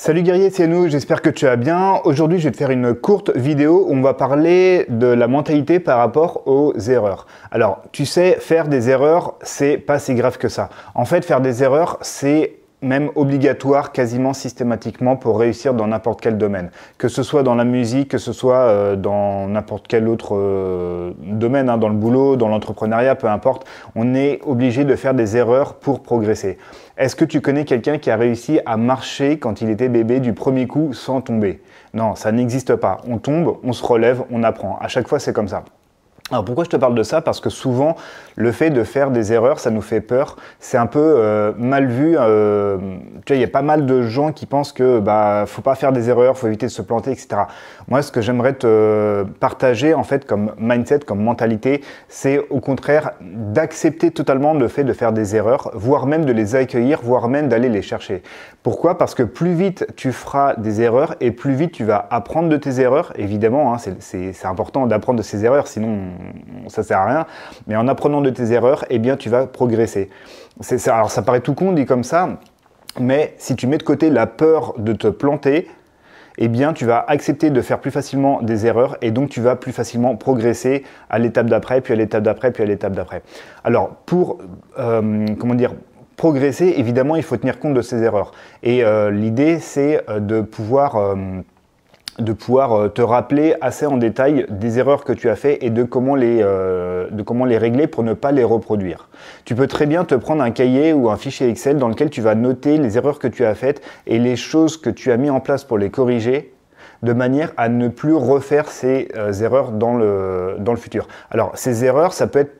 Salut guerrier, c'est nous, j'espère que tu vas bien. Aujourd'hui, je vais te faire une courte vidéo où on va parler de la mentalité par rapport aux erreurs. Alors, tu sais, faire des erreurs, c'est pas si grave que ça. En fait, faire des erreurs, c'est même obligatoire quasiment systématiquement pour réussir dans n'importe quel domaine. Que ce soit dans la musique, que ce soit euh, dans n'importe quel autre euh, domaine, hein, dans le boulot, dans l'entrepreneuriat, peu importe, on est obligé de faire des erreurs pour progresser. Est-ce que tu connais quelqu'un qui a réussi à marcher quand il était bébé du premier coup sans tomber Non, ça n'existe pas. On tombe, on se relève, on apprend. À chaque fois, c'est comme ça. Alors pourquoi je te parle de ça Parce que souvent, le fait de faire des erreurs, ça nous fait peur. C'est un peu euh, mal vu. Euh, tu il y a pas mal de gens qui pensent que bah faut pas faire des erreurs, faut éviter de se planter, etc. Moi, ce que j'aimerais te partager en fait comme mindset, comme mentalité, c'est au contraire d'accepter totalement le fait de faire des erreurs, voire même de les accueillir, voire même d'aller les chercher. Pourquoi Parce que plus vite tu feras des erreurs et plus vite tu vas apprendre de tes erreurs. Évidemment, hein, c'est important d'apprendre de ses erreurs, sinon ça sert à rien. Mais en apprenant de tes erreurs, eh bien, tu vas progresser. Ça, alors, ça paraît tout con dit comme ça, mais si tu mets de côté la peur de te planter, eh bien, tu vas accepter de faire plus facilement des erreurs et donc tu vas plus facilement progresser à l'étape d'après, puis à l'étape d'après, puis à l'étape d'après. Alors, pour, euh, comment dire, progresser, évidemment, il faut tenir compte de ces erreurs. Et euh, l'idée, c'est euh, de pouvoir de pouvoir euh, te rappeler assez en détail des erreurs que tu as faites et de comment les, euh, de comment les régler pour ne pas les reproduire. Tu peux très bien te prendre un cahier ou un fichier Excel dans lequel tu vas noter les erreurs que tu as faites et les choses que tu as mis en place pour les corriger de manière à ne plus refaire ces euh, erreurs dans le, dans le futur. Alors, ces erreurs, ça peut être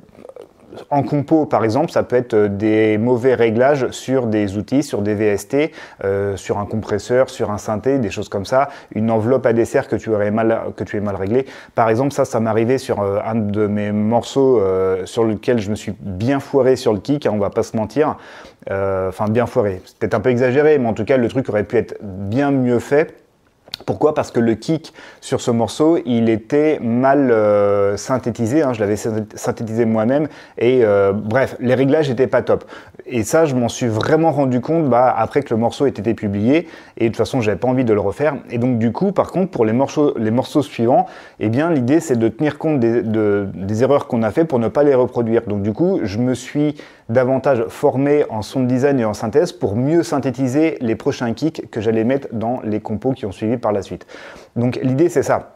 en compo, par exemple, ça peut être euh, des mauvais réglages sur des outils, sur des VST, euh, sur un compresseur, sur un synthé, des choses comme ça, une enveloppe à dessert que tu aurais mal, que tu es mal réglé. Par exemple, ça, ça m'arrivait sur euh, un de mes morceaux sur lequel je me suis bien foiré sur le kick, on hein, on va pas se mentir. Enfin, bien foiré. c'était un peu exagéré, mais en tout cas, le truc aurait pu être bien mieux fait pourquoi Parce que le kick sur ce morceau, il était mal euh, synthétisé, hein, je l'avais synthétisé moi-même, et euh, bref, les réglages n'étaient pas top. Et ça, je m'en suis vraiment rendu compte bah, après que le morceau ait été publié, et de toute façon, j'avais pas envie de le refaire. Et donc, du coup, par contre, pour les morceaux, les morceaux suivants, eh bien, l'idée, c'est de tenir compte des, des erreurs qu'on a fait pour ne pas les reproduire. Donc, du coup, je me suis davantage formé en sound design et en synthèse pour mieux synthétiser les prochains kicks que j'allais mettre dans les compos qui ont suivi par la suite. Donc l'idée c'est ça.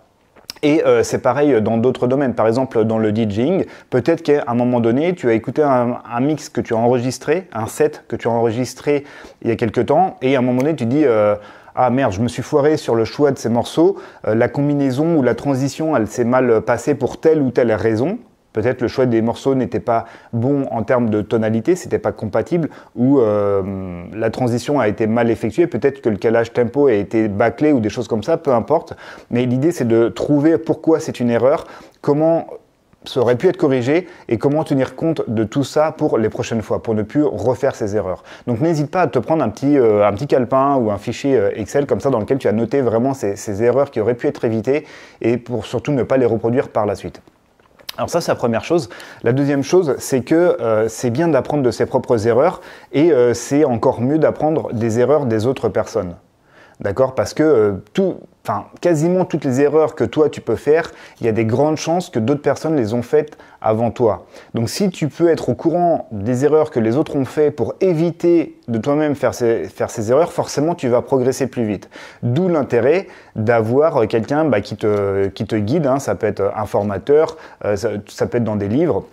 Et euh, c'est pareil dans d'autres domaines. Par exemple, dans le DJing, peut-être qu'à un moment donné, tu as écouté un, mix que tu as enregistré, un set que tu as enregistré il y a quelques temps, et à un moment donné, tu dis euh, Ah merde, je me suis foiré sur le choix de ces morceaux, euh, la combinaison ou la transition, elle s'est mal passée pour telle ou telle raison. Peut-être le choix des morceaux n'était pas bon en termes de tonalité, c'était pas compatible, ou euh, la transition a été mal effectuée, peut-être que le calage tempo a été bâclé ou des choses comme ça, peu importe. Mais l'idée c'est de trouver pourquoi c'est une erreur, comment ça aurait pu être corrigé et comment tenir compte de tout ça pour les prochaines fois, pour ne plus refaire ces erreurs. Donc n'hésite pas à te prendre un petit, euh, calepin ou un fichier euh, Excel comme ça dans lequel tu as noté vraiment ces erreurs qui auraient pu être évitées et pour surtout ne pas les reproduire par la suite. Alors ça, c'est la première chose. La deuxième chose, c'est que euh, c'est bien d'apprendre de ses propres erreurs et euh, c'est encore mieux d'apprendre des erreurs des autres personnes. D'accord Parce que euh, quasiment toutes les erreurs que toi tu peux faire, il y a des grandes chances que d'autres personnes les ont faites avant toi. Donc si tu peux être au courant des erreurs que les autres ont faites pour éviter de toi-même faire ces, erreurs, forcément tu vas progresser plus vite. D'où l'intérêt d'avoir euh, quelqu'un bah, qui, te, guide, hein. ça peut être euh, un formateur, ça peut être dans des livres.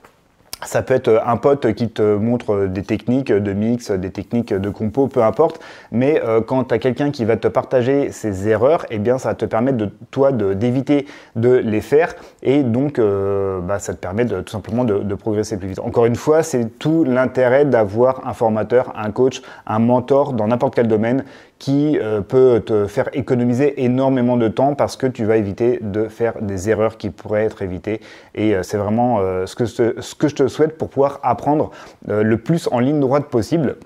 Ça peut être euh, un pote qui te montre euh, des techniques de mix, euh, des techniques de compo, peu importe. Mais quand tu as quelqu'un qui va te partager ses erreurs, eh bien, ça va te permettre de toi d'éviter de, les faire. Et donc, bah, ça te permet de, tout simplement de, progresser plus vite. Encore une fois, c'est tout l'intérêt d'avoir un formateur, un coach, un mentor dans n'importe quel domaine qui peut te faire économiser énormément de temps parce que tu vas éviter de faire des erreurs qui pourraient être évitées. Et c'est vraiment ce, que ce que je te souhaite pour pouvoir apprendre euh, le plus en ligne droite possible.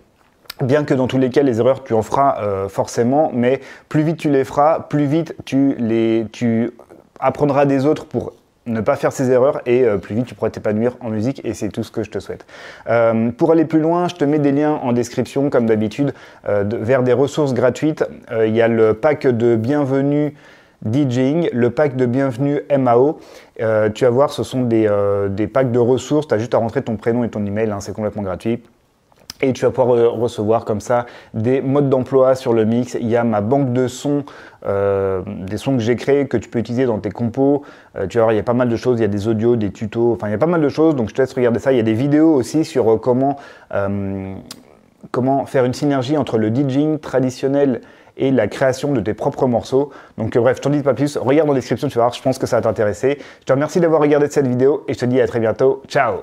Bien que dans tous les cas, les erreurs, tu en feras euh, forcément, mais plus vite tu les feras, plus vite tu, les, tu apprendras des autres pour ne pas faire ces erreurs et euh, plus vite tu pourras t'épanouir en musique et c'est tout ce que je te souhaite. pour aller plus loin, je te mets des liens en description comme d'habitude vers des ressources gratuites. Il y a le pack de bienvenue DJing, le pack de bienvenue MAO. Euh, tu vas voir, ce sont des, euh, packs de ressources. Tu as juste à rentrer ton prénom et ton email, hein, c'est complètement gratuit. Et tu vas pouvoir recevoir comme ça des modes d'emploi sur le mix. Il y a ma banque de sons, euh, des sons que j'ai créés que tu peux utiliser dans tes compos. tu vas il y a pas mal de choses. Il y a des audios, des tutos, enfin, il y a pas mal de choses. Donc, je te laisse regarder ça. Il y a des vidéos aussi sur comment, comment faire une synergie entre le DJing traditionnel et la création de tes propres morceaux. Donc euh, bref, je t'en dis pas plus, regarde dans la description, tu vas voir, je pense que ça va t'intéresser. Je te remercie d'avoir regardé cette vidéo et je te dis à très bientôt. Ciao